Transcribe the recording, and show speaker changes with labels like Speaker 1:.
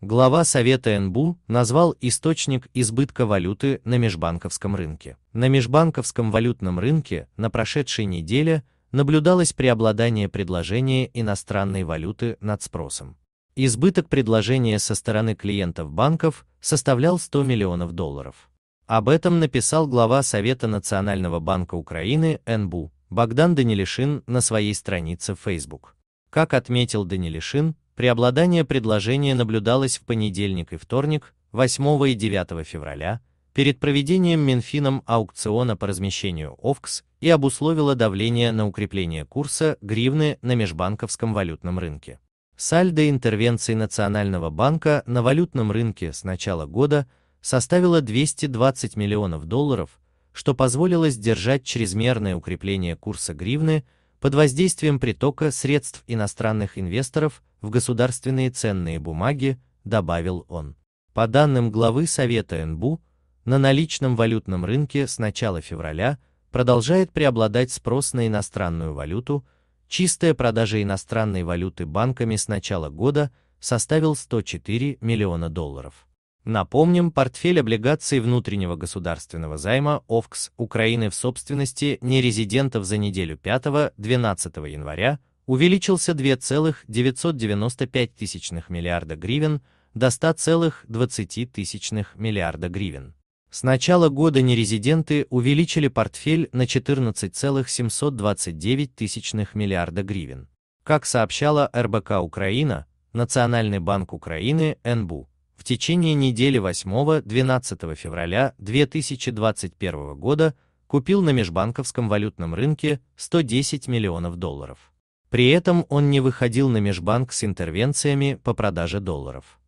Speaker 1: Глава Совета НБУ назвал источник избытка валюты на межбанковском рынке. На межбанковском валютном рынке на прошедшей неделе наблюдалось преобладание предложения иностранной валюты над спросом. Избыток предложения со стороны клиентов банков составлял 100 миллионов долларов. Об этом написал глава Совета Национального банка Украины НБУ Богдан Данилишин на своей странице Facebook. Как отметил Данилишин, преобладание предложения наблюдалось в понедельник и вторник, 8 и 9 февраля, перед проведением Минфином аукциона по размещению ОФКС и обусловило давление на укрепление курса гривны на межбанковском валютном рынке. Сальдо интервенций Национального банка на валютном рынке с начала года составило 220 миллионов долларов, что позволило сдержать чрезмерное укрепление курса гривны под воздействием притока средств иностранных инвесторов в государственные ценные бумаги, добавил он. По данным главы Совета НБУ, на наличном валютном рынке с начала февраля продолжает преобладать спрос на иностранную валюту, чистая продажа иностранной валюты банками с начала года составил 104 миллиона долларов. Напомним, портфель облигаций внутреннего государственного займа ОФКС Украины в собственности нерезидентов за неделю 5-12 января увеличился 2,995 миллиарда гривен до 100,20 миллиарда гривен. С начала года нерезиденты увеличили портфель на 14,729 миллиарда гривен. Как сообщала РБК Украина, Национальный банк Украины НБУ, в течение недели 8-12 февраля 2021 года купил на межбанковском валютном рынке 110 миллионов долларов. При этом он не выходил на межбанк с интервенциями по продаже долларов.